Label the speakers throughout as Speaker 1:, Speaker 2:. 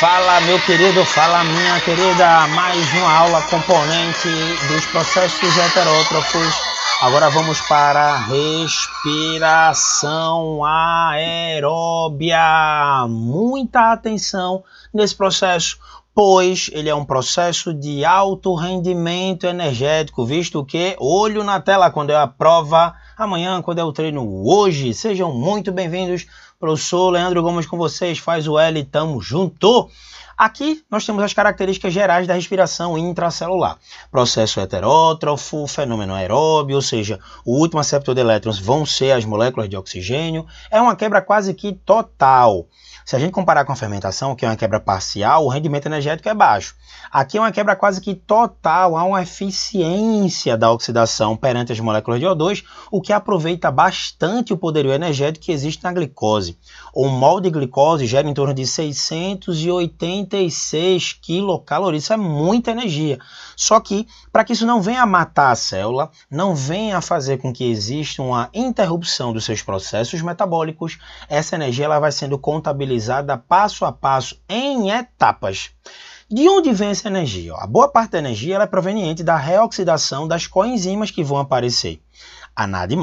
Speaker 1: Fala meu querido, fala minha querida, mais uma aula componente dos processos heterótrofos. Agora vamos para a respiração aeróbia. Muita atenção nesse processo, pois ele é um processo de alto rendimento energético, visto que olho na tela quando é a prova, amanhã quando é o treino hoje. Sejam muito bem-vindos Professor Leandro Gomes com vocês, faz o L, tamo junto! Aqui nós temos as características gerais da respiração intracelular. Processo heterótrofo, fenômeno aeróbio, ou seja, o último acepto de elétrons vão ser as moléculas de oxigênio. É uma quebra quase que total. Se a gente comparar com a fermentação, que é uma quebra parcial, o rendimento energético é baixo. Aqui é uma quebra quase que total, há uma eficiência da oxidação perante as moléculas de O2, o que aproveita bastante o poderio energético que existe na glicose. O molde de glicose gera em torno de 680 36 quilocalorias. Isso é muita energia. Só que, para que isso não venha a matar a célula, não venha a fazer com que exista uma interrupção dos seus processos metabólicos, essa energia ela vai sendo contabilizada passo a passo em etapas. De onde vem essa energia? A boa parte da energia é proveniente da reoxidação das coenzimas que vão aparecer a NAD+,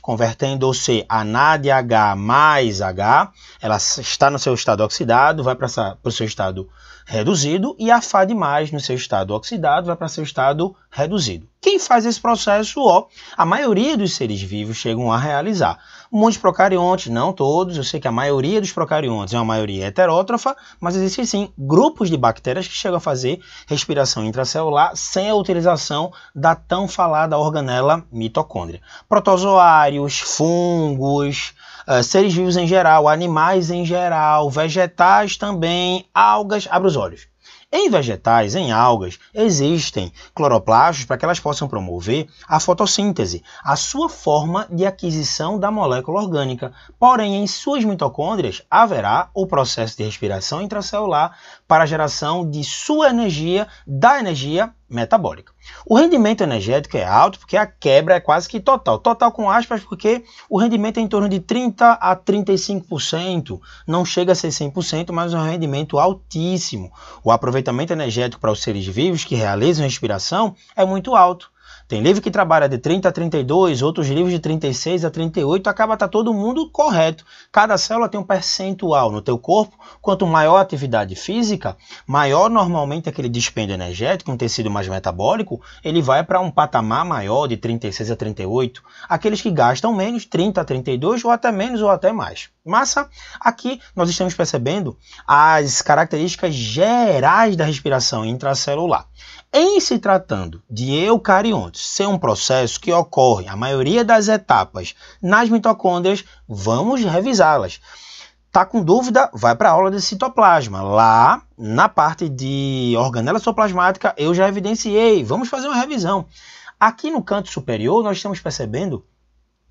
Speaker 1: convertendo-se a H mais H, ela está no seu estado oxidado, vai para o seu estado reduzido, e a mais no seu estado oxidado, vai para seu estado reduzido. Quem faz esse processo, ó, a maioria dos seres vivos chegam a realizar um monte de procariontes, não todos, eu sei que a maioria dos procariontes é uma maioria heterótrofa, mas existem sim grupos de bactérias que chegam a fazer respiração intracelular sem a utilização da tão falada organela mitocôndria. Protozoários, fungos, eh, seres vivos em geral, animais em geral, vegetais também, algas, abre os olhos. Em vegetais, em algas, existem cloroplastos para que elas possam promover a fotossíntese, a sua forma de aquisição da molécula orgânica. Porém, em suas mitocôndrias haverá o processo de respiração intracelular para a geração de sua energia, da energia metabólica. O rendimento energético é alto porque a quebra é quase que total. Total com aspas porque o rendimento é em torno de 30 a 35%, não chega a ser 100%, mas é um rendimento altíssimo. O aproveitamento energético para os seres vivos que realizam respiração é muito alto. Tem livro que trabalha de 30 a 32, outros livros de 36 a 38, acaba tá todo mundo correto. Cada célula tem um percentual no teu corpo. Quanto maior a atividade física, maior normalmente aquele dispêndio energético, um tecido mais metabólico, ele vai para um patamar maior de 36 a 38. Aqueles que gastam menos, 30 a 32 ou até menos ou até mais. Massa, aqui nós estamos percebendo as características gerais da respiração intracelular. Em se tratando de eucariontes ser um processo que ocorre a maioria das etapas nas mitocôndrias, vamos revisá-las. Tá com dúvida? Vai para a aula de citoplasma. Lá, na parte de organela citoplasmática, eu já evidenciei. Vamos fazer uma revisão. Aqui no canto superior, nós estamos percebendo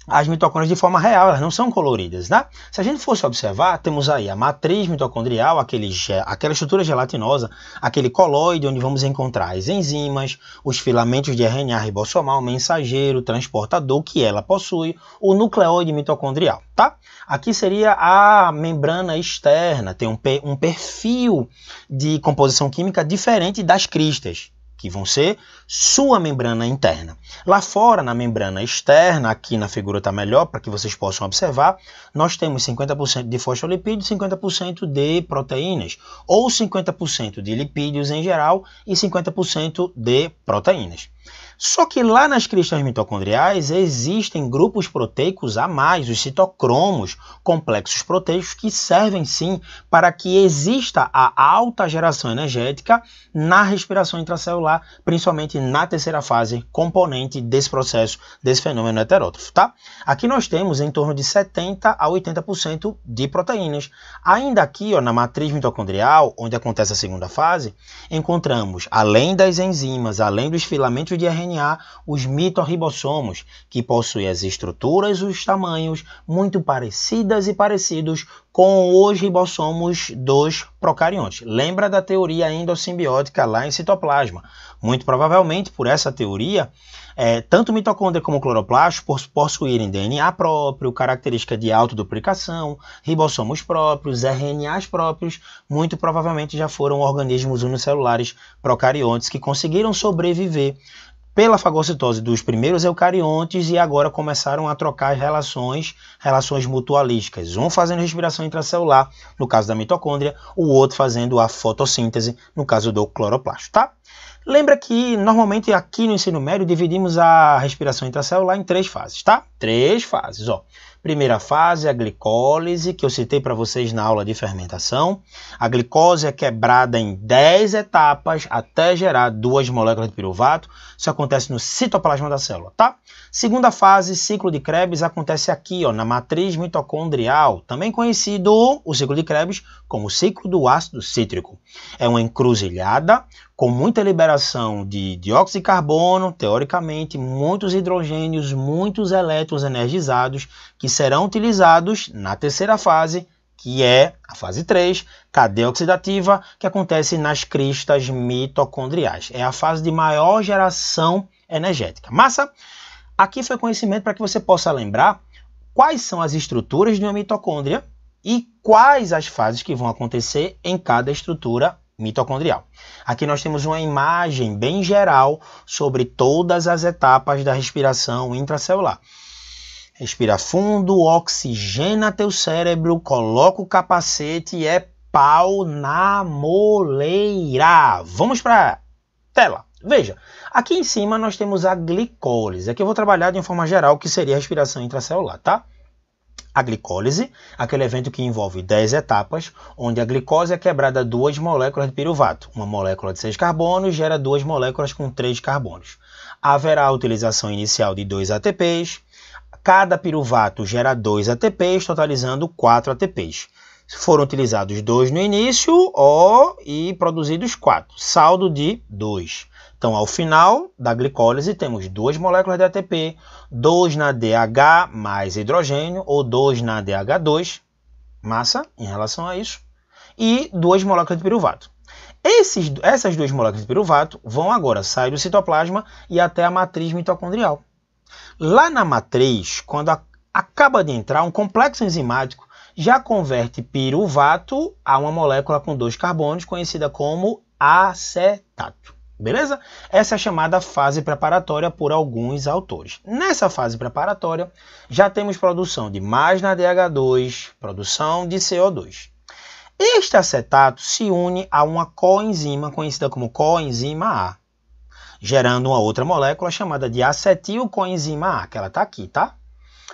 Speaker 1: as mitocôndrias de forma real, elas não são coloridas, né? Se a gente fosse observar, temos aí a matriz mitocondrial, aquele, aquela estrutura gelatinosa, aquele colóide onde vamos encontrar as enzimas, os filamentos de RNA ribossomal, mensageiro, transportador que ela possui, o nucleóide mitocondrial, tá? Aqui seria a membrana externa, tem um, um perfil de composição química diferente das cristas, que vão ser sua membrana interna. Lá fora, na membrana externa, aqui na figura está melhor para que vocês possam observar, nós temos 50% de fosfolipídios, 50% de proteínas, ou 50% de lipídios em geral e 50% de proteínas. Só que lá nas cristas mitocondriais existem grupos proteicos a mais, os citocromos, complexos proteicos, que servem sim para que exista a alta geração energética na respiração intracelular, principalmente na terceira fase, componente desse processo, desse fenômeno heterótrofo, tá? Aqui nós temos em torno de 70 a 80% de proteínas. Ainda aqui, ó, na matriz mitocondrial, onde acontece a segunda fase, encontramos, além das enzimas, além dos filamentos de RNA, os mitorribossomos, que possuem as estruturas os tamanhos muito parecidas e parecidos com os ribossomos dos procariontes. Lembra da teoria endossimbiótica lá em citoplasma? Muito provavelmente, por essa teoria, é, tanto mitocôndria como cloroplasto possuírem DNA próprio, característica de autoduplicação, ribossomos próprios, RNAs próprios, muito provavelmente já foram organismos unicelulares procariontes que conseguiram sobreviver pela fagocitose dos primeiros eucariontes e agora começaram a trocar as relações, relações mutualísticas, um fazendo respiração intracelular, no caso da mitocôndria, o outro fazendo a fotossíntese, no caso do cloroplasto, tá? Lembra que normalmente aqui no ensino médio dividimos a respiração intracelular em três fases, tá? Três fases, ó. Primeira fase, a glicólise, que eu citei para vocês na aula de fermentação. A glicose é quebrada em 10 etapas até gerar duas moléculas de piruvato. Isso acontece no citoplasma da célula, tá? Segunda fase, ciclo de Krebs, acontece aqui, ó, na matriz mitocondrial, também conhecido o ciclo de Krebs como ciclo do ácido cítrico. É uma encruzilhada com muita liberação de dióxido de carbono, teoricamente, muitos hidrogênios, muitos elétrons elétrons energizados que serão utilizados na terceira fase, que é a fase 3, cadeia oxidativa, que acontece nas cristas mitocondriais. É a fase de maior geração energética. Massa, aqui foi conhecimento para que você possa lembrar quais são as estruturas de uma mitocôndria e quais as fases que vão acontecer em cada estrutura mitocondrial. Aqui nós temos uma imagem bem geral sobre todas as etapas da respiração intracelular. Respira fundo, oxigena teu cérebro, coloca o capacete e é pau na moleira. Vamos para tela. Veja, aqui em cima nós temos a glicólise. Aqui eu vou trabalhar de uma forma geral, que seria a respiração intracelular, tá? A glicólise, aquele evento que envolve 10 etapas, onde a glicose é quebrada duas moléculas de piruvato. Uma molécula de 6 carbonos gera duas moléculas com 3 carbonos. Haverá a utilização inicial de 2 ATPs, Cada piruvato gera 2 ATPs, totalizando 4 ATPs. Foram utilizados 2 no início ó, e produzidos 4, saldo de 2. Então, ao final da glicólise, temos duas moléculas de ATP, 2 na DH mais hidrogênio, ou 2 na DH2, massa em relação a isso, e duas moléculas de piruvato. Esses, essas duas moléculas de piruvato vão agora sair do citoplasma e até a matriz mitocondrial. Lá na matriz, quando a, acaba de entrar, um complexo enzimático já converte piruvato a uma molécula com dois carbonos, conhecida como acetato. Beleza? Essa é a chamada fase preparatória por alguns autores. Nessa fase preparatória, já temos produção de mais na DH2, produção de CO2. Este acetato se une a uma coenzima conhecida como coenzima A gerando uma outra molécula chamada de acetilcoenzima A, que ela está aqui, tá?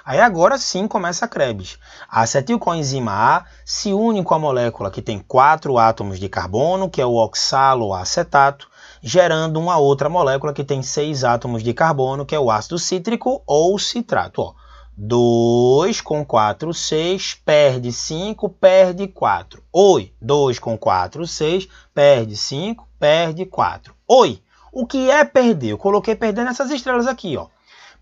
Speaker 1: Aí agora sim começa a Krebs. A acetilcoenzima A se une com a molécula que tem quatro átomos de carbono, que é o oxaloacetato, gerando uma outra molécula que tem seis átomos de carbono, que é o ácido cítrico ou citrato. Ó. 2 com 4, 6, perde 5, perde 4. Oi, 2 com 4, 6, perde 5, perde 4. Oi, o que é perder? Eu coloquei perder nessas estrelas aqui, ó.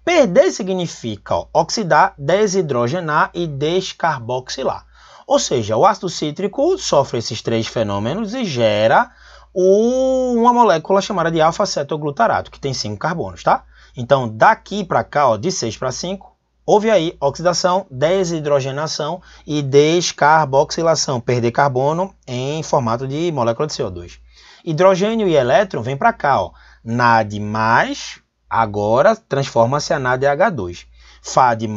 Speaker 1: Perder significa ó, oxidar, desidrogenar e descarboxilar. Ou seja, o ácido cítrico sofre esses três fenômenos e gera uma molécula chamada de alfa-cetoglutarato, que tem cinco carbonos, tá? Então, daqui para cá, ó, de 6 para 5, houve aí oxidação, desidrogenação e descarboxilação, perder carbono em formato de molécula de CO2. Hidrogênio e elétron vem para cá, ó. NAD+, agora transforma-se a NADH2. FAD+,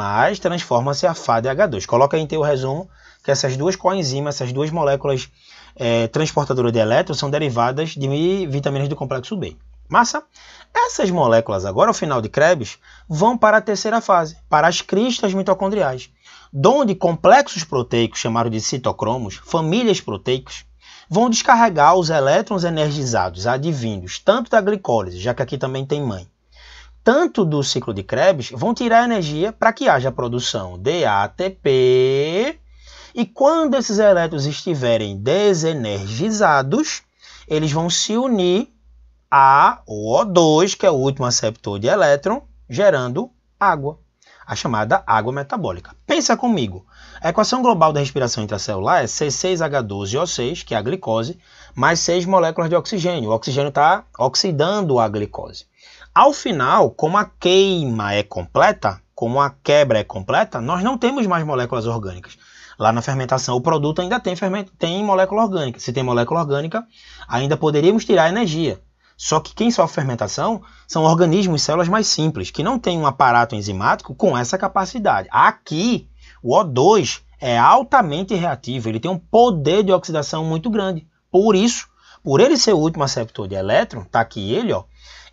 Speaker 1: transforma-se a FADH2. Coloca aí em teu resumo que essas duas coenzimas, essas duas moléculas é, transportadoras de elétrons são derivadas de vitaminas do complexo B. Massa? Essas moléculas agora, ao final de Krebs, vão para a terceira fase, para as cristas mitocondriais, donde complexos proteicos, chamados de citocromos, famílias proteicas, vão descarregar os elétrons energizados advindos tanto da glicólise, já que aqui também tem mãe, tanto do ciclo de Krebs, vão tirar energia para que haja a produção de ATP. E quando esses elétrons estiverem desenergizados, eles vão se unir a O2, que é o último aceptor de elétron, gerando água, a chamada água metabólica. Pensa comigo, a equação global da respiração intracelular é C6H12O6, que é a glicose, mais 6 moléculas de oxigênio. O oxigênio está oxidando a glicose. Ao final, como a queima é completa, como a quebra é completa, nós não temos mais moléculas orgânicas. Lá na fermentação, o produto ainda tem, tem molécula orgânica. Se tem molécula orgânica, ainda poderíamos tirar energia. Só que quem sofre fermentação são organismos, células mais simples, que não têm um aparato enzimático com essa capacidade. Aqui, o O2 é altamente reativo, ele tem um poder de oxidação muito grande. Por isso, por ele ser o último aceptor de elétron, tá aqui ele, ó,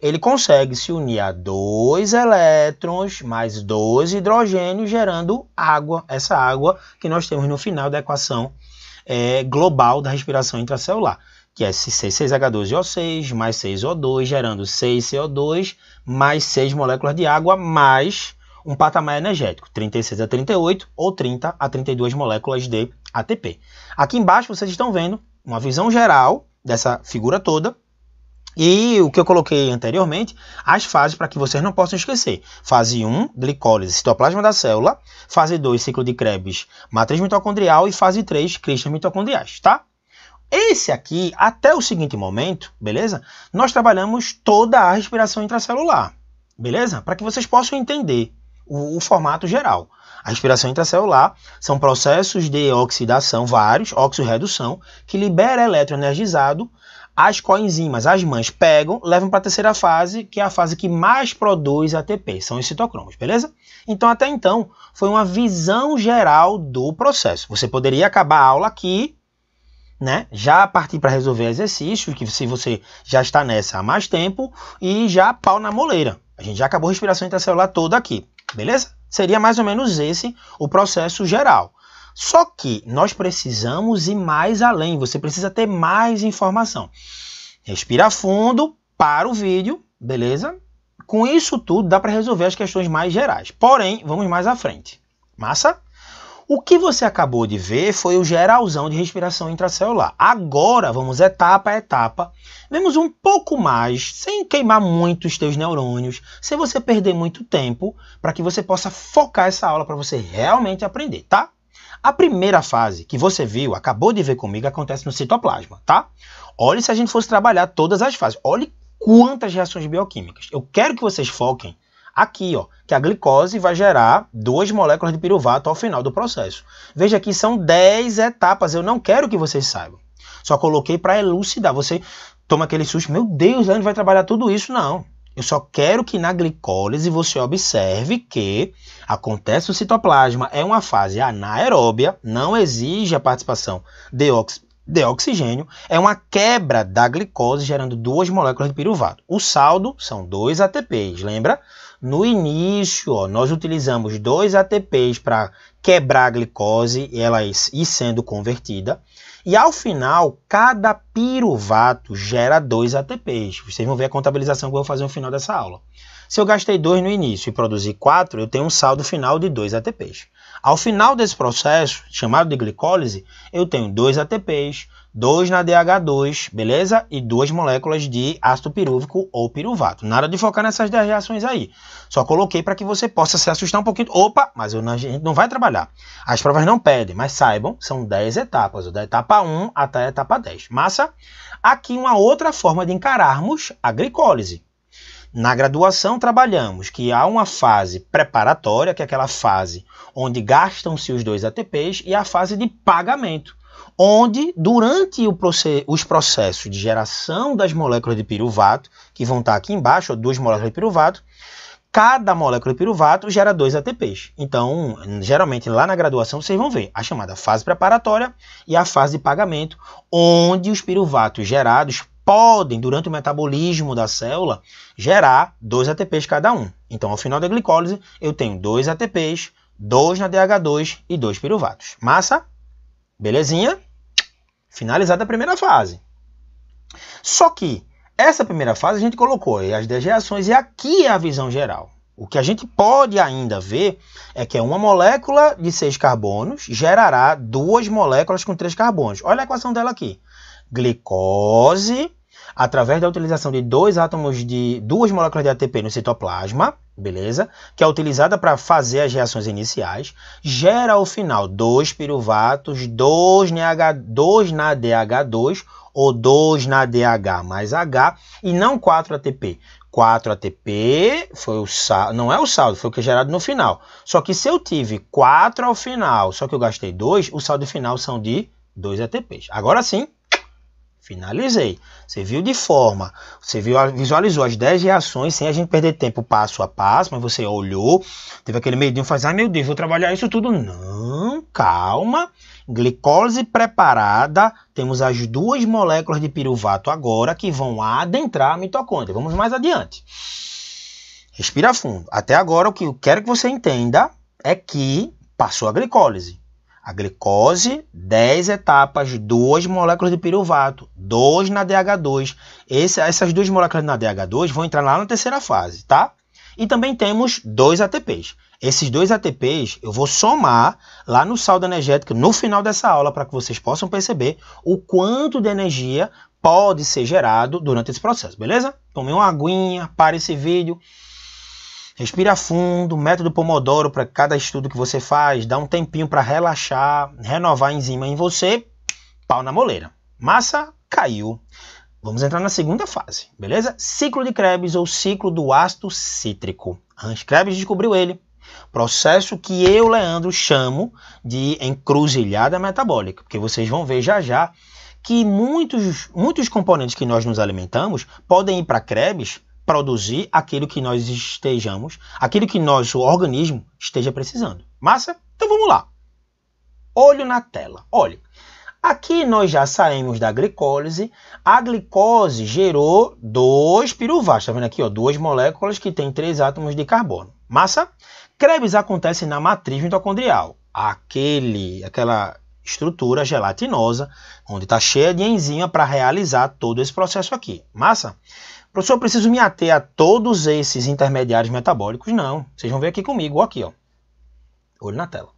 Speaker 1: ele consegue se unir a dois elétrons mais dois hidrogênios, gerando água, essa água que nós temos no final da equação é, global da respiração intracelular, que é 6H2O6 mais 6O2, gerando 6CO2 mais 6 moléculas de água mais um patamar energético, 36 a 38 ou 30 a 32 moléculas de ATP. Aqui embaixo vocês estão vendo uma visão geral dessa figura toda, e o que eu coloquei anteriormente, as fases para que vocês não possam esquecer. Fase 1, glicólise, citoplasma da célula. Fase 2, ciclo de Krebs, matriz mitocondrial. E fase 3, cristas mitocondriais, tá? Esse aqui, até o seguinte momento, beleza? Nós trabalhamos toda a respiração intracelular, beleza? Para que vocês possam entender o, o formato geral. A respiração intracelular são processos de oxidação, vários, oxirredução, que libera eletroenergizado. As coenzimas, as mães, pegam, levam para a terceira fase, que é a fase que mais produz ATP, são os citocromos, beleza? Então, até então, foi uma visão geral do processo. Você poderia acabar a aula aqui, né? Já partir para resolver exercícios, que se você já está nessa há mais tempo, e já pau na moleira. A gente já acabou a respiração intracelular toda aqui. Beleza? Seria mais ou menos esse o processo geral. Só que nós precisamos ir mais além, você precisa ter mais informação. Respira fundo, para o vídeo, beleza? Com isso tudo dá para resolver as questões mais gerais. Porém, vamos mais à frente. Massa? O que você acabou de ver foi o geralzão de respiração intracelular. Agora vamos etapa a etapa. Vemos um pouco mais, sem queimar muito os teus neurônios, sem você perder muito tempo, para que você possa focar essa aula para você realmente aprender, tá? A primeira fase que você viu, acabou de ver comigo, acontece no citoplasma, tá? Olhe se a gente fosse trabalhar todas as fases. Olhe quantas reações bioquímicas. Eu quero que vocês foquem Aqui, ó, que a glicose vai gerar duas moléculas de piruvato ao final do processo. Veja que são 10 etapas, eu não quero que vocês saibam. Só coloquei para elucidar. Você toma aquele susto, meu Deus, onde vai trabalhar tudo isso? Não. Eu só quero que na glicólise você observe que acontece o citoplasma, é uma fase anaeróbia, não exige a participação de, ox de oxigênio, é uma quebra da glicose gerando duas moléculas de piruvato. O saldo são dois ATPs, lembra? No início, ó, nós utilizamos dois ATPs para quebrar a glicose e ela ir sendo convertida. E ao final, cada piruvato gera dois ATPs. Vocês vão ver a contabilização que eu vou fazer no final dessa aula. Se eu gastei dois no início e produzi quatro, eu tenho um saldo final de dois ATPs. Ao final desse processo, chamado de glicólise, eu tenho dois ATPs, 2 na DH2, beleza? E duas moléculas de ácido pirúvico ou piruvato. Nada de focar nessas 10 reações aí. Só coloquei para que você possa se assustar um pouquinho. Opa, mas eu, a gente não vai trabalhar. As provas não pedem, mas saibam, são 10 etapas, da etapa 1 até a etapa 10. Massa? Aqui uma outra forma de encararmos a glicólise. Na graduação trabalhamos que há uma fase preparatória, que é aquela fase onde gastam-se os dois ATPs, e a fase de pagamento onde durante os processos de geração das moléculas de piruvato, que vão estar aqui embaixo, ó, duas moléculas de piruvato, cada molécula de piruvato gera dois ATPs. Então, geralmente lá na graduação vocês vão ver a chamada fase preparatória e a fase de pagamento, onde os piruvatos gerados podem, durante o metabolismo da célula, gerar dois ATPs cada um. Então, ao final da glicólise, eu tenho dois ATPs, dois na DH2 e dois piruvatos. Massa? Belezinha? Finalizada a primeira fase. Só que essa primeira fase a gente colocou as 10 reações e aqui é a visão geral. O que a gente pode ainda ver é que é uma molécula de seis carbonos gerará duas moléculas com três carbonos. Olha a equação dela aqui. Glicose através da utilização de dois átomos de duas moléculas de ATP no citoplasma, beleza? Que é utilizada para fazer as reações iniciais, gera ao final dois piruvatos, dois, NH, dois na DH2 ou dois na DH mais H e não quatro ATP. 4 ATP foi o não é o saldo, foi o que é gerado no final. Só que se eu tive 4 ao final, só que eu gastei 2, o saldo final são de 2 ATPs. Agora sim, Finalizei. Você viu de forma, você viu, visualizou as 10 reações sem a gente perder tempo passo a passo, mas você olhou, teve aquele medinho, faz, ai ah, meu Deus, vou trabalhar isso tudo. Não, calma. Glicólise preparada, temos as duas moléculas de piruvato agora que vão adentrar a mitocôndria. Vamos mais adiante. Respira fundo. Até agora o que eu quero que você entenda é que passou a glicólise. A glicose, 10 etapas, duas moléculas de piruvato, 2 na DH2. Esse, essas duas moléculas na DH2 vão entrar lá na terceira fase, tá? E também temos dois ATPs. Esses dois ATPs eu vou somar lá no saldo energético no final dessa aula para que vocês possam perceber o quanto de energia pode ser gerado durante esse processo, beleza? Tomei uma aguinha, pare esse vídeo Respira fundo, método Pomodoro para cada estudo que você faz, dá um tempinho para relaxar, renovar a enzima em você, pau na moleira. Massa caiu. Vamos entrar na segunda fase, beleza? Ciclo de Krebs ou ciclo do ácido cítrico. Hans Krebs descobriu ele. Processo que eu, Leandro, chamo de encruzilhada metabólica, porque vocês vão ver já já que muitos, muitos componentes que nós nos alimentamos podem ir para Krebs produzir aquilo que nós estejamos, aquilo que nosso organismo esteja precisando. Massa? Então vamos lá. Olho na tela. Olhe. Aqui nós já saímos da glicólise. A glicose gerou dois piruvatos. Está vendo aqui? Ó, duas moléculas que têm três átomos de carbono. Massa? Krebs acontece na matriz mitocondrial. Aquele, aquela estrutura gelatinosa, onde está cheia de enzima para realizar todo esse processo aqui. Massa? Professor, eu preciso me ater a todos esses intermediários metabólicos? Não. Vocês vão ver aqui comigo, aqui, ó. Olho na tela.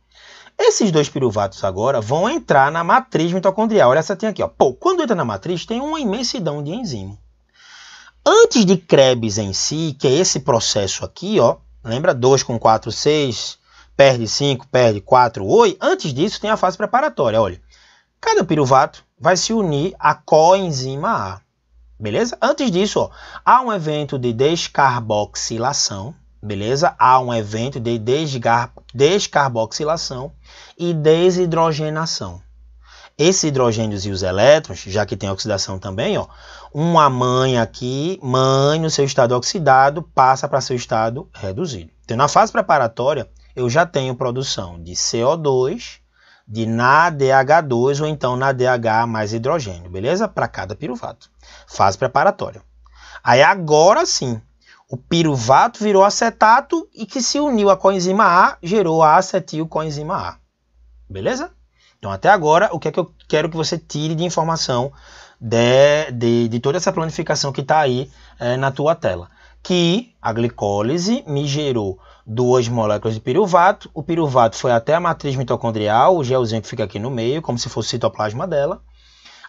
Speaker 1: Esses dois piruvatos agora vão entrar na matriz mitocondrial. Olha essa tem aqui, ó. Pô, quando entra na matriz, tem uma imensidão de enzima. Antes de Krebs em si, que é esse processo aqui, ó. Lembra? 2 com 4, 6, perde 5, perde 4, 8. Antes disso, tem a fase preparatória. Olha, cada piruvato vai se unir à coenzima A. Beleza? Antes disso, ó, há um evento de descarboxilação, beleza? Há um evento de descarboxilação e desidrogenação. Esses hidrogênios e os elétrons, já que tem oxidação também, ó, uma mãe aqui, mãe no seu estado oxidado, passa para seu estado reduzido. Então, na fase preparatória, eu já tenho produção de CO2 de na DH2 ou então na DH mais hidrogênio, beleza? Para cada piruvato. Fase preparatória. Aí agora sim, o piruvato virou acetato e que se uniu à coenzima A, gerou a acetilcoenzima A. Beleza? Então até agora, o que é que eu quero que você tire de informação de, de, de toda essa planificação que está aí é, na tua tela? Que a glicólise me gerou duas moléculas de piruvato. O piruvato foi até a matriz mitocondrial, o gelzinho que fica aqui no meio, como se fosse o citoplasma dela.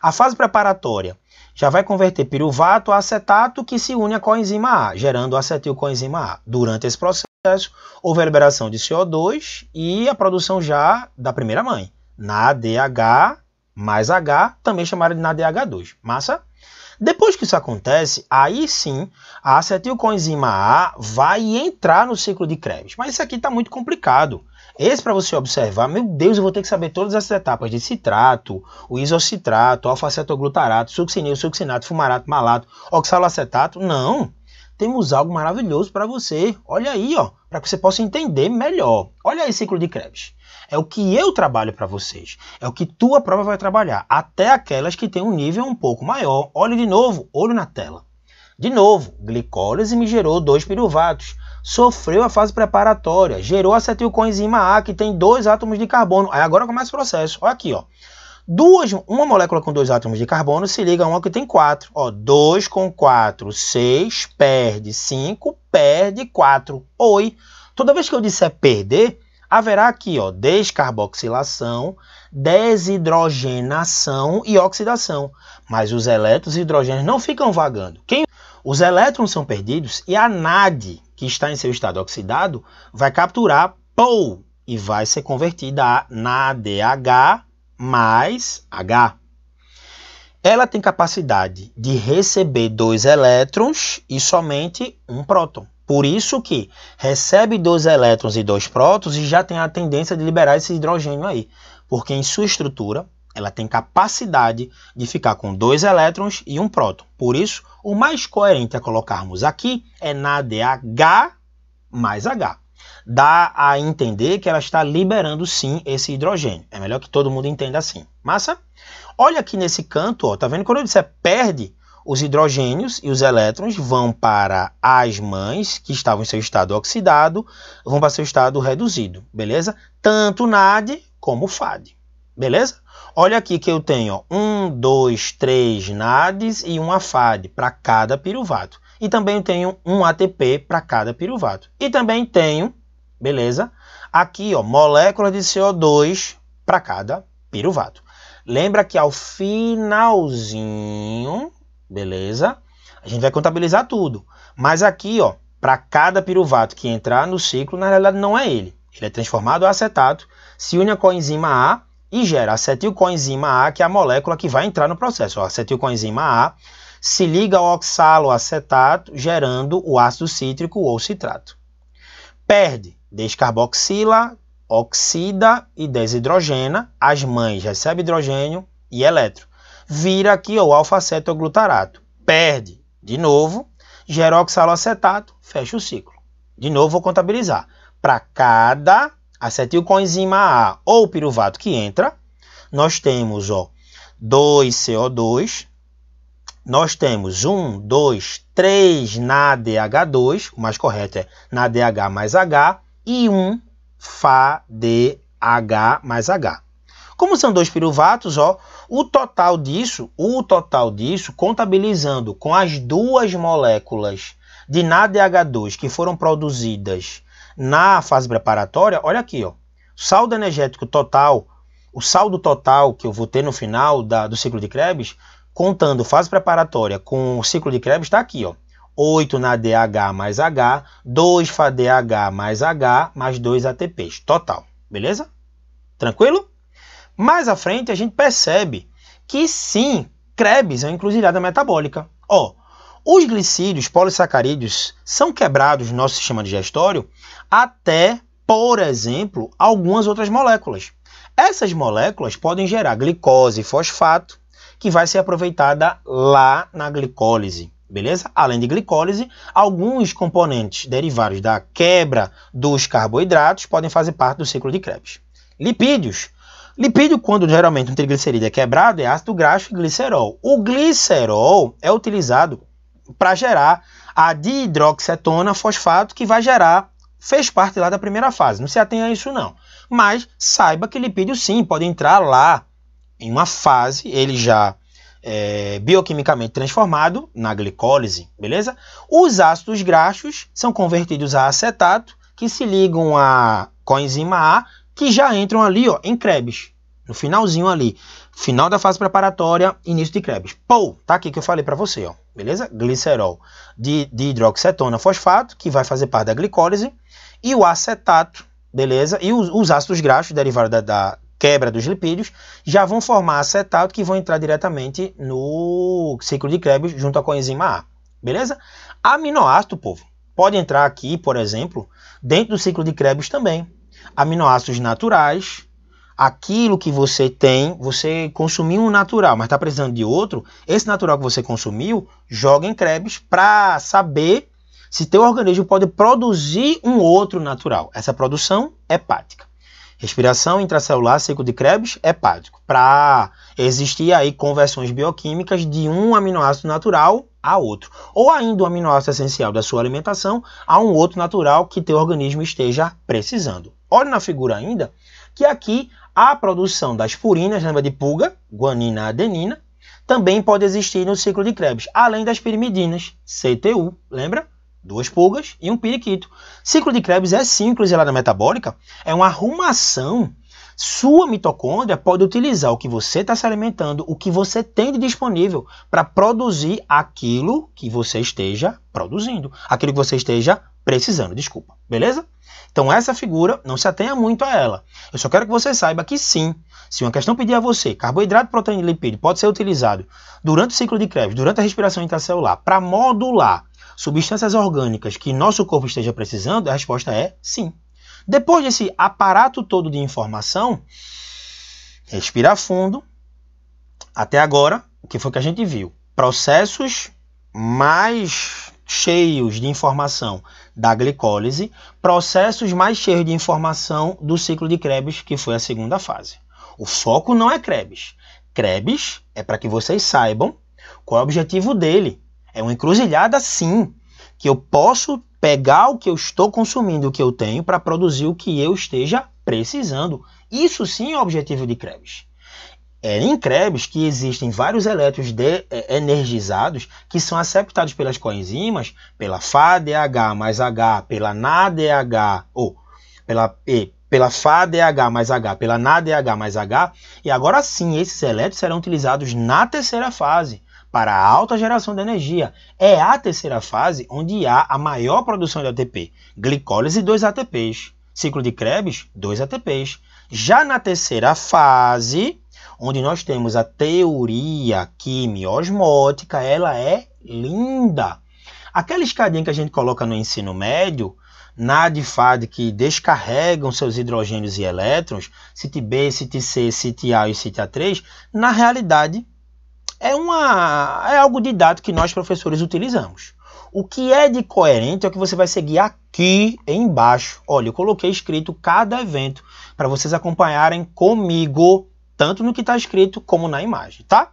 Speaker 1: A fase preparatória já vai converter piruvato a acetato que se une à coenzima A, gerando acetilcoenzima A. Durante esse processo, houve a liberação de CO2 e a produção já da primeira mãe, ADH mais H, também chamada de NADH2. Massa? Depois que isso acontece, aí sim a acetilcoenzima A vai entrar no ciclo de Krebs. Mas isso aqui está muito complicado. Esse para você observar, meu Deus, eu vou ter que saber todas as etapas de citrato, o isocitrato, alfa-cetoglutarato, succinil, succinato, fumarato, malato, oxaloacetato. Não! Temos algo maravilhoso para você. Olha aí, ó para que você possa entender melhor. Olha aí ciclo de Krebs. É o que eu trabalho para vocês. É o que tua prova vai trabalhar. Até aquelas que têm um nível um pouco maior. Olhe de novo, olho na tela. De novo, glicólise me gerou dois piruvatos. Sofreu a fase preparatória, gerou acetilcoenzima A, que tem dois átomos de carbono. Aí agora começa o processo. Olha aqui, ó. Duas, uma molécula com dois átomos de carbono se liga a uma que tem quatro. Ó, 2 com 4, 6, perde 5, perde 4. Oi. Toda vez que eu disser perder, haverá aqui ó, descarboxilação, desidrogenação e oxidação. Mas os elétrons e hidrogênios não ficam vagando. Quem... Os elétrons são perdidos e a NAD, que está em seu estado oxidado, vai capturar POU e vai ser convertida a NADH mais H. Ela tem capacidade de receber dois elétrons e somente um próton. Por isso que recebe dois elétrons e dois prótons e já tem a tendência de liberar esse hidrogênio aí. Porque em sua estrutura, ela tem capacidade de ficar com dois elétrons e um próton. Por isso, o mais coerente a colocarmos aqui é na DH mais H dá a entender que ela está liberando sim esse hidrogênio. É melhor que todo mundo entenda assim. Massa? Olha aqui nesse canto, ó, tá vendo? Quando eu disser perde, os hidrogênios e os elétrons vão para as mães, que estavam em seu estado oxidado, vão para seu estado reduzido, beleza? Tanto NAD como FAD, beleza? Olha aqui que eu tenho ó, um, dois, três NADs e uma FAD para cada piruvato. E também tenho um ATP para cada piruvato. E também tenho, beleza, aqui ó, molécula de CO2 para cada piruvato. Lembra que ao finalzinho, beleza, a gente vai contabilizar tudo. Mas aqui, ó, para cada piruvato que entrar no ciclo, na realidade não é ele. Ele é transformado a acetato, se une a coenzima A e gera acetilcoenzima A, que é a molécula que vai entrar no processo. Ó, acetilcoenzima A se liga ao oxaloacetato, gerando o ácido cítrico ou citrato. Perde, descarboxila, oxida e desidrogena, as mães recebe hidrogênio e eletro. Vira aqui o alfa-cetoglutarato. Perde, de novo, gera oxaloacetato, fecha o ciclo. De novo, vou contabilizar. Para cada acetilcoenzima A ou piruvato que entra, nós temos ó, 2CO2, nós temos 1, 2, 3 na DH2, o mais correto é na DH mais H, e 1 Fá DH mais H. Como são dois piruvatos, ó, o total disso, o total disso, contabilizando com as duas moléculas de NADH2 que foram produzidas na fase preparatória, olha aqui, ó, saldo energético total, o saldo total que eu vou ter no final da, do ciclo de Krebs contando fase preparatória com o ciclo de Krebs, está aqui, ó. 8 na DH mais H, 2 FADH mais H, mais 2 ATPs, total. Beleza? Tranquilo? Mais à frente a gente percebe que sim, Krebs é uma encruzilhada metabólica. Ó, os glicídios polissacarídeos são quebrados no nosso sistema digestório até, por exemplo, algumas outras moléculas. Essas moléculas podem gerar glicose e fosfato, que vai ser aproveitada lá na glicólise. Beleza? Além de glicólise, alguns componentes derivados da quebra dos carboidratos podem fazer parte do ciclo de Krebs. Lipídios. Lipídio, quando geralmente um triglicerídeo é quebrado, é ácido graxo e glicerol. O glicerol é utilizado para gerar a dihidroxetona fosfato, que vai gerar, fez parte lá da primeira fase. Não se atenha a isso não. Mas saiba que lipídio sim pode entrar lá em uma fase, ele já é, bioquimicamente transformado na glicólise, beleza? Os ácidos graxos são convertidos a acetato, que se ligam a coenzima A, que já entram ali ó, em Krebs, no finalzinho ali. Final da fase preparatória, início de Krebs. Pou, tá aqui que eu falei para você, ó, beleza? Glicerol de, de hidroxetona fosfato, que vai fazer parte da glicólise, e o acetato, beleza? E os, os ácidos graxos derivados da, da quebra dos lipídios, já vão formar acetato que vão entrar diretamente no ciclo de Krebs junto com a coenzima A. Beleza? Aminoácido, povo, pode entrar aqui, por exemplo, dentro do ciclo de Krebs também. Aminoácidos naturais, aquilo que você tem, você consumiu um natural, mas está precisando de outro, esse natural que você consumiu, joga em Krebs para saber se teu organismo pode produzir um outro natural. Essa produção hepática. Respiração intracelular, ciclo de Krebs, hepático. Para existir aí conversões bioquímicas de um aminoácido natural a outro, ou ainda um aminoácido essencial da sua alimentação a um outro natural que teu organismo esteja precisando. Olha na figura ainda que aqui a produção das purinas, lembra de pulga, guanina, adenina, também pode existir no ciclo de Krebs, além das pirimidinas, CTU, lembra? duas pulgas e um periquito. Ciclo de Krebs é sim, inclusive lá na é metabólica, é uma arrumação. Sua mitocôndria pode utilizar o que você está se alimentando, o que você tem de disponível para produzir aquilo que você esteja produzindo, aquilo que você esteja precisando, desculpa, beleza? Então essa figura, não se atenha muito a ela. Eu só quero que você saiba que sim, se uma questão pedir a você, carboidrato, proteína e lipídio pode ser utilizado durante o ciclo de Krebs, durante a respiração intracelular, para modular substâncias orgânicas que nosso corpo esteja precisando? A resposta é sim. Depois desse aparato todo de informação, respira fundo. Até agora, o que foi que a gente viu? Processos mais cheios de informação da glicólise, processos mais cheios de informação do ciclo de Krebs, que foi a segunda fase. O foco não é Krebs. Krebs é para que vocês saibam qual é o objetivo dele. É uma encruzilhada, sim, que eu posso pegar o que eu estou consumindo, o que eu tenho, para produzir o que eu esteja precisando. Isso sim é o objetivo de Krebs. É em Krebs que existem vários elétrons é, energizados que são aceptados pelas coenzimas, pela FADH mais H, pela NADH, ou pela, e, pela FADH mais H, pela NADH mais H, e agora sim esses elétrons serão utilizados na terceira fase, para a alta geração de energia. É a terceira fase onde há a maior produção de ATP, glicólise 2 ATPs, ciclo de Krebs 2 ATPs. Já na terceira fase, onde nós temos a teoria quimiosmótica, ela é linda. Aquela escadinha que a gente coloca no ensino médio, na DFAD que descarregam seus hidrogênios e elétrons, CITB, CITC, CITA e CITA3, na realidade é, uma, é algo didático que nós professores utilizamos. O que é de coerente é o que você vai seguir aqui embaixo. Olha, eu coloquei escrito cada evento para vocês acompanharem comigo, tanto no que está escrito como na imagem, tá?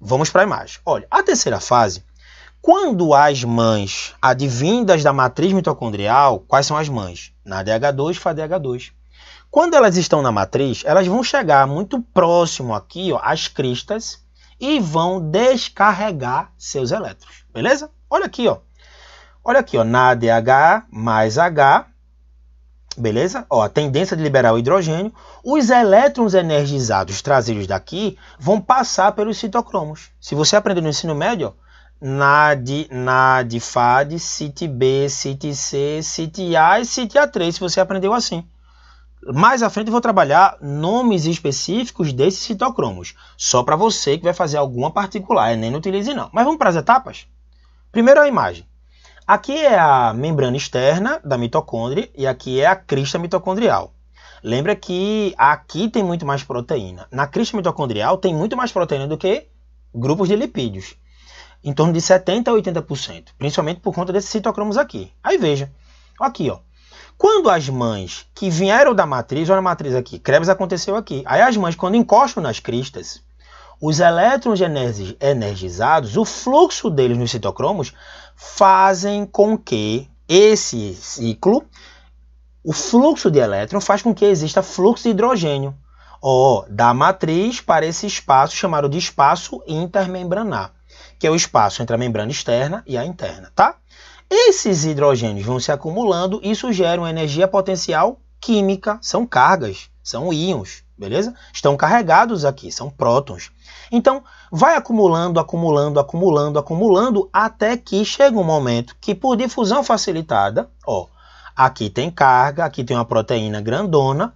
Speaker 1: Vamos para a imagem. Olha, a terceira fase, quando as mães advindas da matriz mitocondrial, quais são as mães? Na DH2, FADH2. Quando elas estão na matriz, elas vão chegar muito próximo aqui ó, às cristas e vão descarregar seus elétrons, beleza? Olha aqui, ó. Olha aqui, ó, NADH mais H, beleza? Ó, a tendência de liberar o hidrogênio, os elétrons energizados trazidos daqui vão passar pelos citocromos. Se você aprendeu no ensino médio, ó, NAD, NAD, FAD, CIT B, CIT C, CIT A e CIT A3, se você aprendeu assim. Mais à frente eu vou trabalhar nomes específicos desses citocromos, só para você que vai fazer alguma particular, nem utilize não. Mas vamos para as etapas? Primeiro é a imagem. Aqui é a membrana externa da mitocôndria e aqui é a crista mitocondrial. Lembra que aqui tem muito mais proteína. Na crista mitocondrial tem muito mais proteína do que grupos de lipídios. Em torno de 70% a 80%, principalmente por conta desses citocromos aqui. Aí veja, aqui ó, quando as mães que vieram da matriz, olha a matriz aqui, Krebs aconteceu aqui. Aí as mães, quando encostam nas cristas, os elétrons energizados, o fluxo deles nos citocromos, fazem com que esse ciclo, o fluxo de elétron, faz com que exista fluxo de hidrogênio. Ó, da matriz para esse espaço chamado de espaço intermembranar, que é o espaço entre a membrana externa e a interna, tá? Esses hidrogênios vão se acumulando, isso gera uma energia potencial química, são cargas, são íons, beleza? Estão carregados aqui, são prótons. Então, vai acumulando, acumulando, acumulando, acumulando, até que chega um momento que, por difusão facilitada, ó, aqui tem carga, aqui tem uma proteína grandona,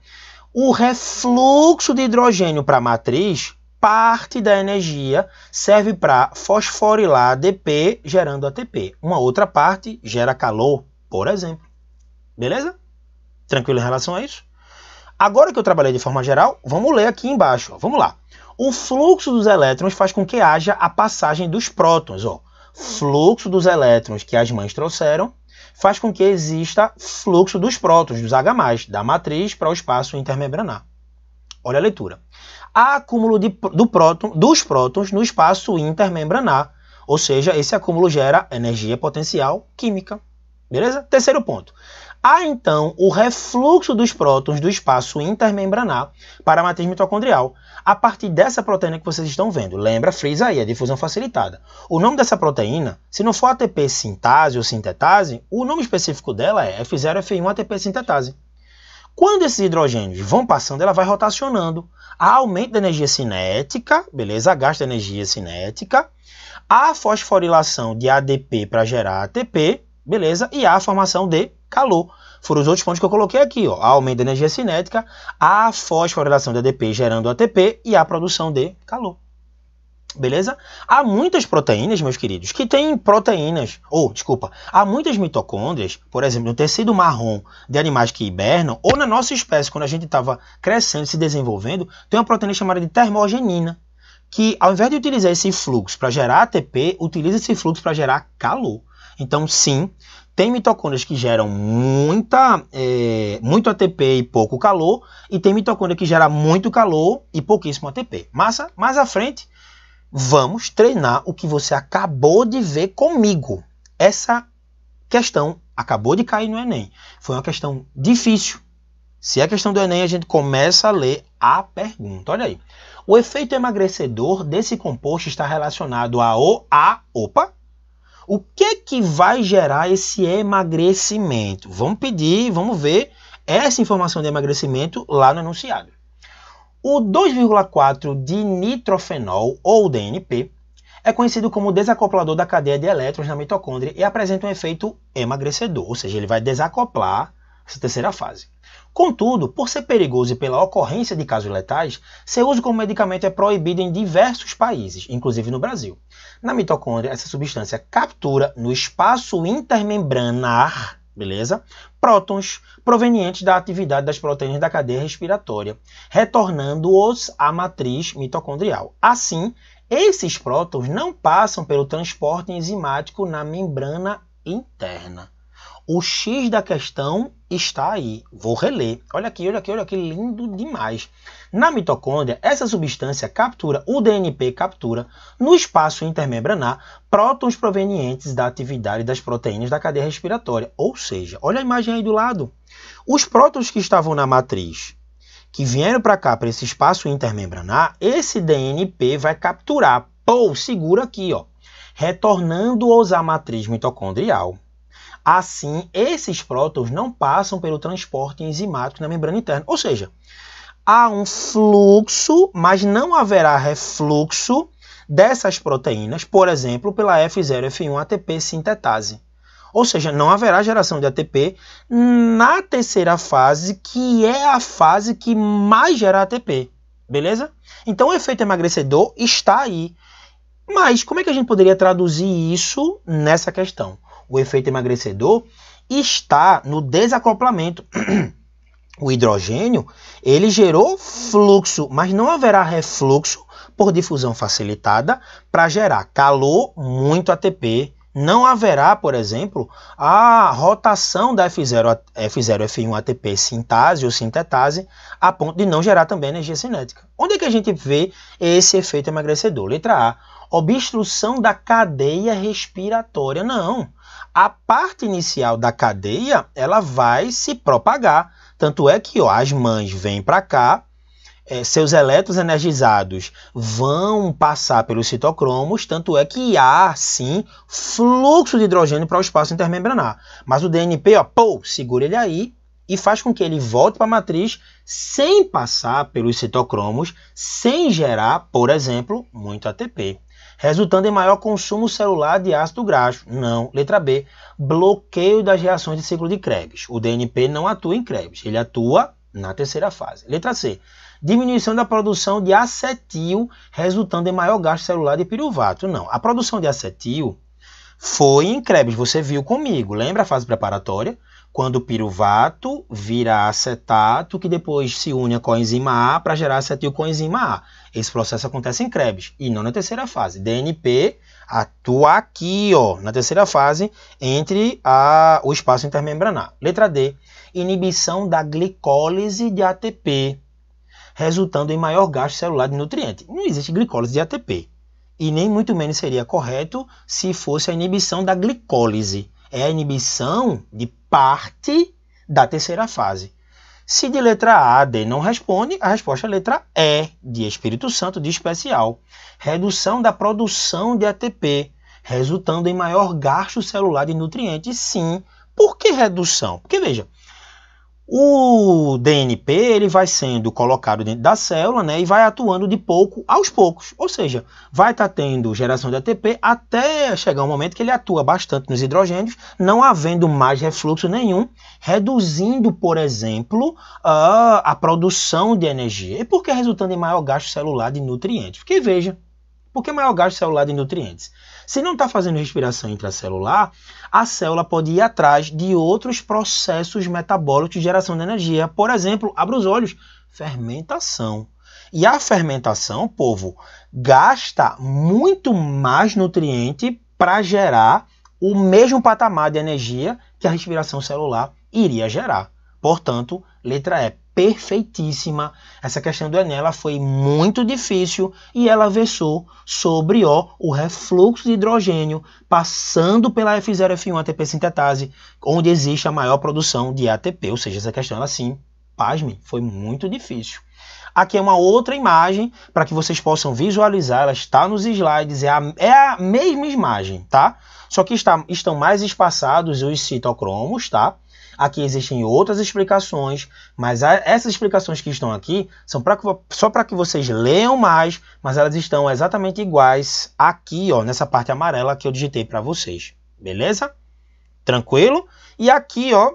Speaker 1: o refluxo de hidrogênio para a matriz parte da energia serve para fosforilar ADP, gerando ATP. Uma outra parte gera calor, por exemplo. Beleza? Tranquilo em relação a isso? Agora que eu trabalhei de forma geral, vamos ler aqui embaixo. Ó. Vamos lá. O fluxo dos elétrons faz com que haja a passagem dos prótons. Ó. Fluxo dos elétrons que as mães trouxeram faz com que exista fluxo dos prótons, dos H+, da matriz para o espaço intermembranar. Olha a leitura acúmulo de, do próton, dos prótons no espaço intermembranar. Ou seja, esse acúmulo gera energia potencial química. Beleza? Terceiro ponto. Há então o refluxo dos prótons do espaço intermembranar para a matriz mitocondrial, a partir dessa proteína que vocês estão vendo. Lembra, frisa aí, a difusão facilitada. O nome dessa proteína, se não for ATP sintase ou sintetase, o nome específico dela é F0F1 ATP sintetase. Quando esses hidrogênios vão passando, ela vai rotacionando. Há aumento da energia cinética, beleza? Gasta energia cinética. Há fosforilação de ADP para gerar ATP, beleza? E há a formação de calor. Foram os outros pontos que eu coloquei aqui, ó. Há aumento da energia cinética, há fosforilação de ADP gerando ATP e há produção de calor. Beleza? Há muitas proteínas, meus queridos, que têm proteínas, ou desculpa, há muitas mitocôndrias, por exemplo, no tecido marrom de animais que hibernam, ou na nossa espécie, quando a gente estava crescendo, se desenvolvendo, tem uma proteína chamada de termogenina, que ao invés de utilizar esse fluxo para gerar ATP, utiliza esse fluxo para gerar calor. Então, sim, tem mitocôndrias que geram muita, é, muito ATP e pouco calor, e tem mitocôndria que gera muito calor e pouquíssimo ATP. Massa, mais à frente Vamos treinar o que você acabou de ver comigo. Essa questão acabou de cair no Enem. Foi uma questão difícil. Se é questão do Enem, a gente começa a ler a pergunta. Olha aí. O efeito emagrecedor desse composto está relacionado a o a opa. O que que vai gerar esse emagrecimento? Vamos pedir, vamos ver essa informação de emagrecimento lá no enunciado. O 2,4 dinitrofenol, ou DNP, é conhecido como desacoplador da cadeia de elétrons na mitocôndria e apresenta um efeito emagrecedor, ou seja, ele vai desacoplar essa terceira fase. Contudo, por ser perigoso e pela ocorrência de casos letais, seu uso como medicamento é proibido em diversos países, inclusive no Brasil. Na mitocôndria, essa substância captura no espaço intermembranar, beleza? prótons provenientes da atividade das proteínas da cadeia respiratória, retornando-os à matriz mitocondrial. Assim, esses prótons não passam pelo transporte enzimático na membrana interna. O X da questão está aí. Vou reler. Olha aqui, olha aqui, olha aqui, lindo demais. Na mitocôndria, essa substância captura, o DNP captura, no espaço intermembranar, prótons provenientes da atividade das proteínas da cadeia respiratória. Ou seja, olha a imagem aí do lado. Os prótons que estavam na matriz, que vieram para cá, para esse espaço intermembranar, esse DNP vai capturar. Pô, segura aqui, ó. Retornando-os à matriz mitocondrial Assim, esses prótons não passam pelo transporte enzimático na membrana interna. Ou seja, há um fluxo, mas não haverá refluxo dessas proteínas, por exemplo, pela F0F1 ATP sintetase. Ou seja, não haverá geração de ATP na terceira fase, que é a fase que mais gera ATP. Beleza? Então o efeito emagrecedor está aí. Mas como é que a gente poderia traduzir isso nessa questão? o efeito emagrecedor está no desacoplamento. o hidrogênio, ele gerou fluxo, mas não haverá refluxo por difusão facilitada para gerar calor, muito ATP. Não haverá, por exemplo, a rotação da F0, F0 F1 ATP sintase ou sintetase a ponto de não gerar também energia cinética. Onde é que a gente vê esse efeito emagrecedor? Letra A, obstrução da cadeia respiratória. Não, a parte inicial da cadeia ela vai se propagar. Tanto é que ó, as mães vêm para cá, é, seus elétrons energizados vão passar pelos citocromos, tanto é que há, sim, fluxo de hidrogênio para o espaço intermembranar. Mas o DNP, ó, pô, segura ele aí e faz com que ele volte para a matriz sem passar pelos citocromos, sem gerar, por exemplo, muito ATP resultando em maior consumo celular de ácido graxo. Não. Letra B, bloqueio das reações de ciclo de Krebs. O DNP não atua em Krebs, ele atua na terceira fase. Letra C, diminuição da produção de acetil, resultando em maior gasto celular de piruvato. Não. A produção de acetil foi em Krebs, você viu comigo. Lembra a fase preparatória? quando o piruvato vira acetato, que depois se une a coenzima A para gerar acetilcoenzima A. Esse processo acontece em Krebs e não na terceira fase. DNP atua aqui, ó, na terceira fase, entre a, o espaço intermembranar. Letra D, inibição da glicólise de ATP, resultando em maior gasto celular de nutriente. Não existe glicólise de ATP. E nem muito menos seria correto se fosse a inibição da glicólise é a inibição de parte da terceira fase. Se de letra A, D não responde, a resposta é letra E, de Espírito Santo, de especial. Redução da produção de ATP, resultando em maior gasto celular de nutrientes, sim. Por que redução? Porque veja, o DNP ele vai sendo colocado dentro da célula né, e vai atuando de pouco aos poucos. Ou seja, vai estar tá tendo geração de ATP até chegar um momento que ele atua bastante nos hidrogênios, não havendo mais refluxo nenhum, reduzindo, por exemplo, a, a produção de energia. E por que resultando em maior gasto celular de nutrientes? Porque veja, por que maior gasto celular de nutrientes? Se não está fazendo respiração intracelular, a célula pode ir atrás de outros processos metabólicos de geração de energia. Por exemplo, abra os olhos, fermentação. E a fermentação, povo, gasta muito mais nutriente para gerar o mesmo patamar de energia que a respiração celular iria gerar. Portanto, letra E, perfeitíssima. Essa questão do Enem ela foi muito difícil e ela versou sobre ó, o refluxo de hidrogênio passando pela F0F1 ATP sintetase, onde existe a maior produção de ATP, ou seja, essa questão ela sim, pasme, foi muito difícil. Aqui é uma outra imagem para que vocês possam visualizar. Ela está nos slides, é a, é a mesma imagem, tá? Só que está, estão mais espaçados os citocromos, tá? Aqui existem outras explicações, mas essas explicações que estão aqui são pra, só para que vocês leiam mais, mas elas estão exatamente iguais aqui, ó, nessa parte amarela que eu digitei para vocês. Beleza? Tranquilo? E aqui, ó,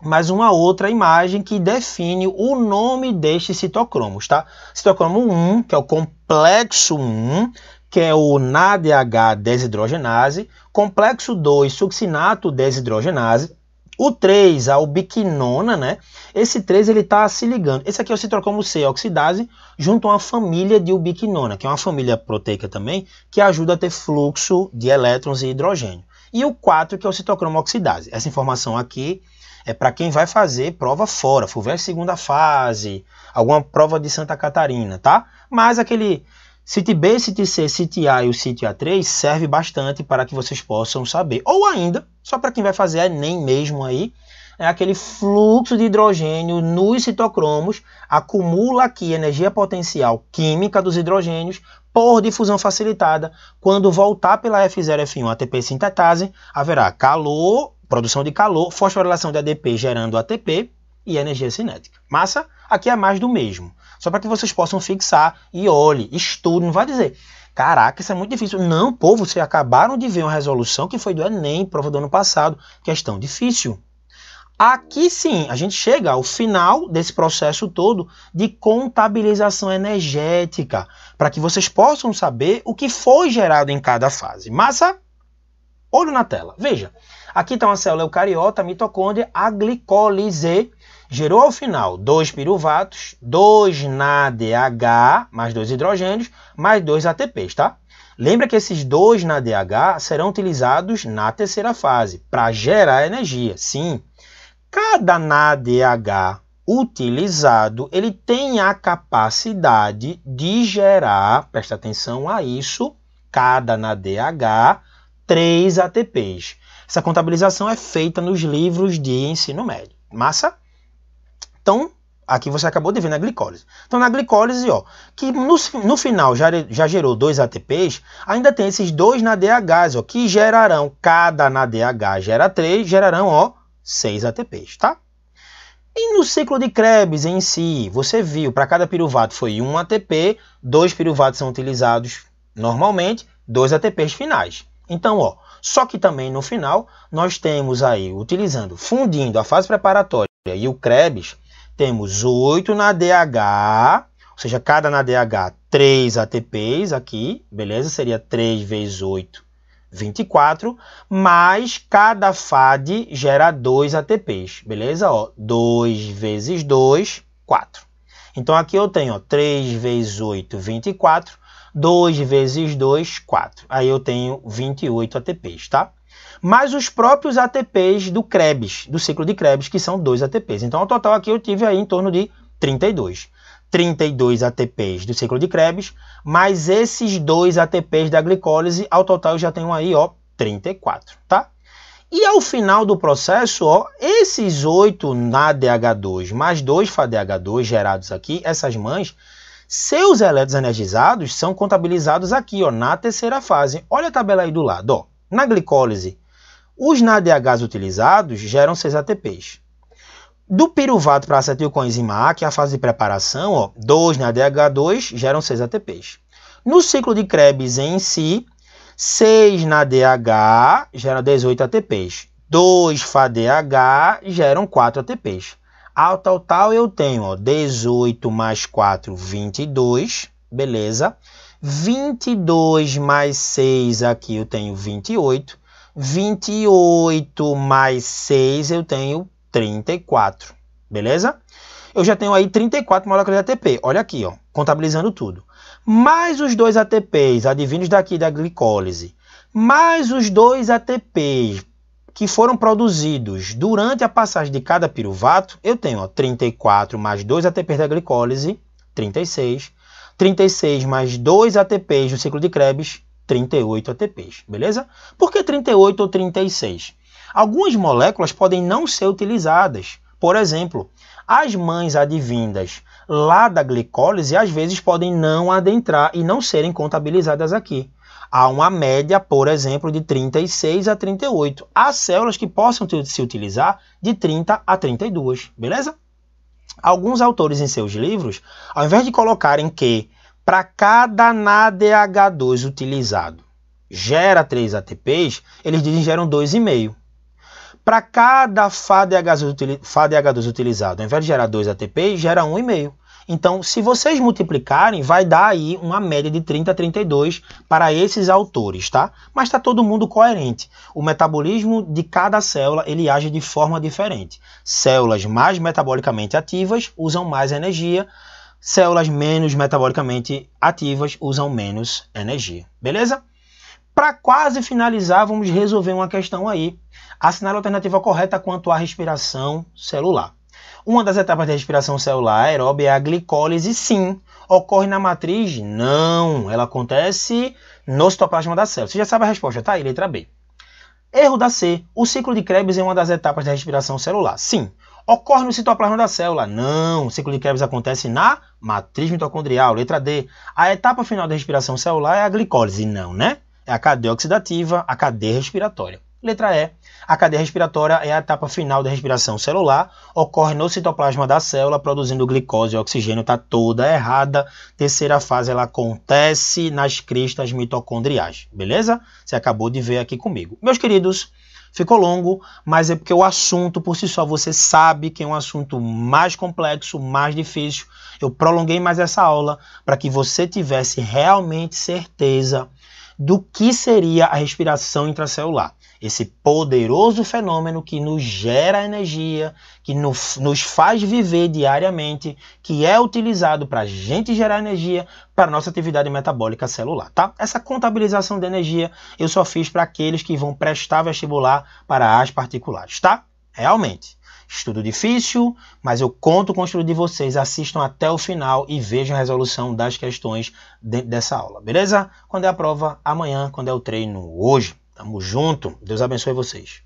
Speaker 1: mais uma outra imagem que define o nome destes citocromos, tá? Citocromo 1, que é o complexo 1, que é o NADH desidrogenase, complexo 2, succinato desidrogenase, o 3, a ubiquinona, né? Esse 3 ele tá se ligando. Esse aqui é o citrocomo C oxidase junto a uma família de ubiquinona, que é uma família proteica também, que ajuda a ter fluxo de elétrons e hidrogênio. E o 4, que é o citocromo oxidase. Essa informação aqui é para quem vai fazer prova fora, FUVEST segunda fase, alguma prova de Santa Catarina, tá? Mas aquele City B, City C, City A e o City A3 serve bastante para que vocês possam saber. Ou ainda, só para quem vai fazer é nem mesmo aí, é aquele fluxo de hidrogênio nos citocromos, acumula aqui energia potencial química dos hidrogênios por difusão facilitada. Quando voltar pela F0, F1, ATP sintetase, haverá calor, produção de calor, fosforilação de ADP gerando ATP e energia cinética. Massa, aqui é mais do mesmo. Só para que vocês possam fixar e olhe, estude, não vai dizer Caraca, isso é muito difícil. Não, povo, vocês acabaram de ver uma resolução que foi do Enem, prova do ano passado. Questão difícil. Aqui sim, a gente chega ao final desse processo todo de contabilização energética, para que vocês possam saber o que foi gerado em cada fase. Massa, olho na tela. Veja, aqui está uma célula eucariota, mitocôndria, a glicólise, gerou ao final dois piruvatos, dois NADH, mais dois hidrogênios, mais dois ATPs, tá? Lembra que esses dois NADH serão utilizados na terceira fase para gerar energia. Sim. Cada NADH utilizado, ele tem a capacidade de gerar, presta atenção a isso, cada NADH, 3 ATPs. Essa contabilização é feita nos livros de ensino médio. Massa? Então, aqui você acabou de ver na glicólise. Então, na glicólise, ó, que no, no final já, já gerou dois ATPs, ainda tem esses dois na DHs, ó, que gerarão, cada na DH gera três, gerarão, ó, seis ATPs, tá? E no ciclo de Krebs em si, você viu, para cada piruvato foi um ATP, dois piruvatos são utilizados normalmente, dois ATPs finais. Então, ó, só que também no final nós temos aí utilizando, fundindo a fase preparatória e o Krebs, temos 8 na DH, ou seja, cada na DH 3 ATPs aqui, beleza? Seria 3 vezes 8, 24, mais cada FAD gera 2 ATPs, beleza? Ó, 2 vezes 2, 4. Então aqui eu tenho ó, 3 vezes 8, 24, 2 vezes 2, 4. Aí eu tenho 28 ATPs, tá? mais os próprios ATPs do Krebs, do ciclo de Krebs, que são dois ATPs. Então, ao total aqui eu tive aí em torno de 32. 32 ATPs do ciclo de Krebs, mais esses dois ATPs da glicólise, ao total eu já tenho aí, ó, 34, tá? E ao final do processo, ó, esses 8 na DH2 mais 2 FADH2 gerados aqui, essas mães, seus elétrons energizados são contabilizados aqui, ó, na terceira fase. Olha a tabela aí do lado, ó. Na glicólise, os NADHs utilizados geram 6 ATPs. Do piruvato para acetilcoenzima A, que é a fase de preparação, 2 NADH2 geram 6 ATPs. No ciclo de Krebs em si, 6 NADH geram 18 ATPs. 2 FADH geram 4 ATPs. Ao total eu tenho ó, 18 mais 4, 22, beleza? 22 mais 6 aqui eu tenho 28. 28 mais 6 eu tenho 34, beleza? Eu já tenho aí 34 moléculas de ATP, olha aqui, ó, contabilizando tudo. Mais os dois ATPs advindos daqui da glicólise, mais os dois ATPs que foram produzidos durante a passagem de cada piruvato, eu tenho ó, 34 mais 2 ATPs da glicólise, 36, 36 mais 2 ATPs do ciclo de Krebs, 38 ATPs, beleza? Por que 38 ou 36? Algumas moléculas podem não ser utilizadas. Por exemplo, as mães advindas lá da glicólise às vezes podem não adentrar e não serem contabilizadas aqui. Há uma média, por exemplo, de 36 a 38. Há células que possam se utilizar de 30 a 32, beleza? Alguns autores em seus livros, ao invés de colocarem que para cada NADH2 utilizado gera 3 ATPs, eles dizem geram 2,5. Para cada FADH2 utilizado, ao invés de gerar 2 ATPs, gera 1,5. Então, se vocês multiplicarem, vai dar aí uma média de 30 a 32 para esses autores, tá? Mas está todo mundo coerente. O metabolismo de cada célula, ele age de forma diferente. Células mais metabolicamente ativas usam mais energia, células menos metabolicamente ativas usam menos energia. Beleza? Para quase finalizar, vamos resolver uma questão aí. Assinale a alternativa correta quanto à respiração celular. Uma das etapas da respiração celular aeróbia é a glicólise, sim. Ocorre na matriz? Não. Ela acontece no citoplasma da célula. Você já sabe a resposta, tá aí, letra B. Erro da C. O ciclo de Krebs é uma das etapas da respiração celular. Sim. Ocorre no citoplasma da célula. Não. O ciclo de Krebs acontece na matriz mitocondrial. Letra D. A etapa final da respiração celular é a glicólise. Não, né? É a cadeia oxidativa, a cadeia respiratória. Letra E. A cadeia respiratória é a etapa final da respiração celular, ocorre no citoplasma da célula, produzindo glicose e oxigênio, está toda errada. Terceira fase, ela acontece nas cristas mitocondriais, beleza? Você acabou de ver aqui comigo. Meus queridos, ficou longo, mas é porque o assunto por si só você sabe que é um assunto mais complexo, mais difícil. Eu prolonguei mais essa aula para que você tivesse realmente certeza do que seria a respiração intracelular esse poderoso fenômeno que nos gera energia, que nos, nos faz viver diariamente, que é utilizado para a gente gerar energia para nossa atividade metabólica celular, tá? Essa contabilização de energia eu só fiz para aqueles que vão prestar vestibular para as particulares, tá? Realmente. Estudo difícil, mas eu conto com o estudo de vocês. Assistam até o final e vejam a resolução das questões dessa aula, beleza? Quando é a prova, amanhã. Quando é o treino, hoje. Tamo junto. Deus abençoe vocês.